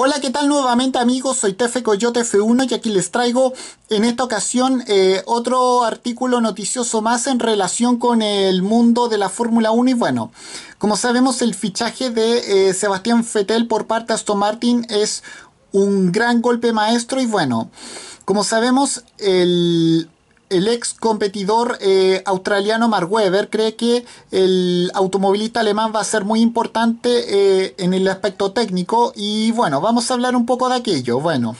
Hola, ¿qué tal nuevamente amigos? Soy Tefe Coyote F1 y aquí les traigo en esta ocasión eh, otro artículo noticioso más en relación con el mundo de la Fórmula 1 y bueno, como sabemos el fichaje de eh, Sebastián Fetel por parte de Aston Martin es un gran golpe maestro y bueno, como sabemos el el ex competidor eh, australiano Mark Webber cree que el automovilista alemán va a ser muy importante eh, en el aspecto técnico y bueno, vamos a hablar un poco de aquello. Bueno,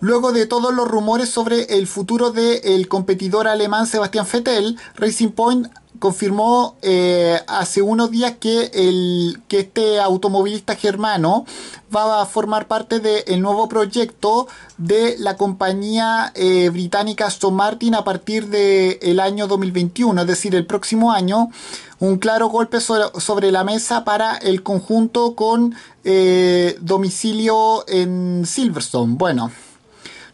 Luego de todos los rumores sobre el futuro del competidor alemán Sebastián Vettel, Racing Point confirmó eh, hace unos días que, el, que este automovilista germano va a formar parte del nuevo proyecto de la compañía eh, británica Aston Martin a partir del el año 2021, es decir, el próximo año. Un claro golpe sobre la mesa para el conjunto con eh, domicilio en Silverstone. Bueno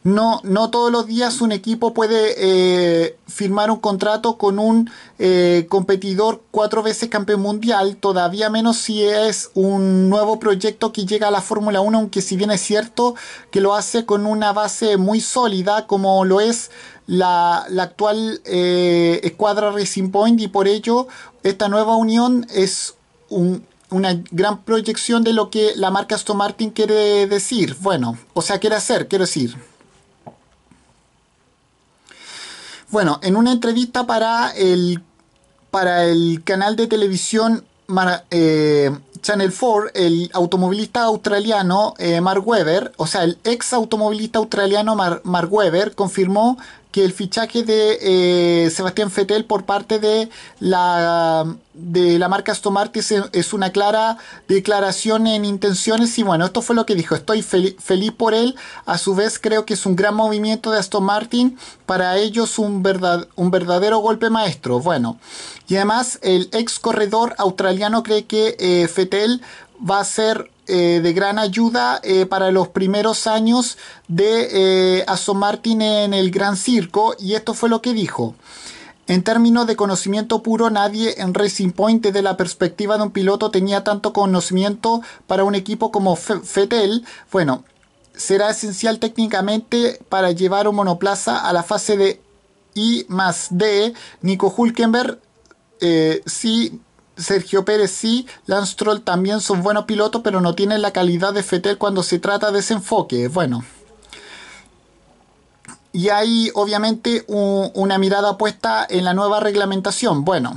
no, no todos los días un equipo puede eh, firmar un contrato con un eh, competidor cuatro veces campeón mundial, todavía menos si es un nuevo proyecto que llega a la Fórmula 1, aunque si bien es cierto que lo hace con una base muy sólida como lo es la, actual eh, escuadra Racing Point y por ello esta nueva unión es una gran proyección de lo que la marca Aston Martin quiere decir, bueno, o sea, quiere hacer, quiero decir. Bueno, en una entrevista para el, para el canal de televisión eh, Channel 4, el automovilista australiano eh, Mark Webber, o sea, el ex automovilista australiano Mark Webber, confirmó que el fichaje de eh, Sebastián Fetel por parte de la, de la marca Aston Martin es, una clara declaración en intenciones y bueno, esto fue lo que dijo, estoy feliz por él, a su vez creo que es un gran movimiento de Aston Martin, para ellos un, un verdadero golpe maestro, bueno, y además el ex corredor australiano cree que eh, Fettel va a ser eh, de gran ayuda eh, para los primeros años de eh, Martin en el Gran Circo y esto fue lo que dijo. En términos de conocimiento puro, nadie en Racing Point desde la perspectiva de un piloto tenía tanto conocimiento para un equipo como Fetel. Bueno, será esencial técnicamente para llevar un monoplaza a la fase de I más D. Nico Hulkenberg, eh, sí Sergio Pérez sí, Lance Troll también son buenos pilotos, pero no tienen la calidad de Fetel cuando se trata de ese enfoque. Bueno. Y hay obviamente una mirada puesta en la nueva reglamentación. Bueno.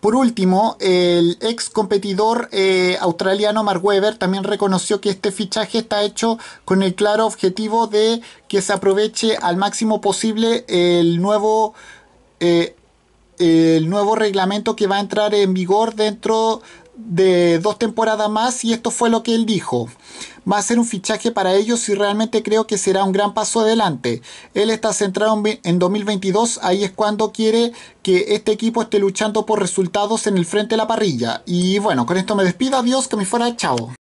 Por último, el ex competidor eh, australiano Mark Webber también reconoció que este fichaje está hecho con el claro objetivo de que se aproveche al máximo posible el nuevo eh, el nuevo reglamento que va a entrar en vigor dentro de dos temporadas más y esto fue lo que él dijo. Va a ser un fichaje para ellos y realmente creo que será un gran paso adelante. Él está centrado en 2022, ahí es cuando quiere que este equipo esté luchando por resultados en el frente de la parrilla. Y bueno, con esto me despido, adiós, que me fuera, chao.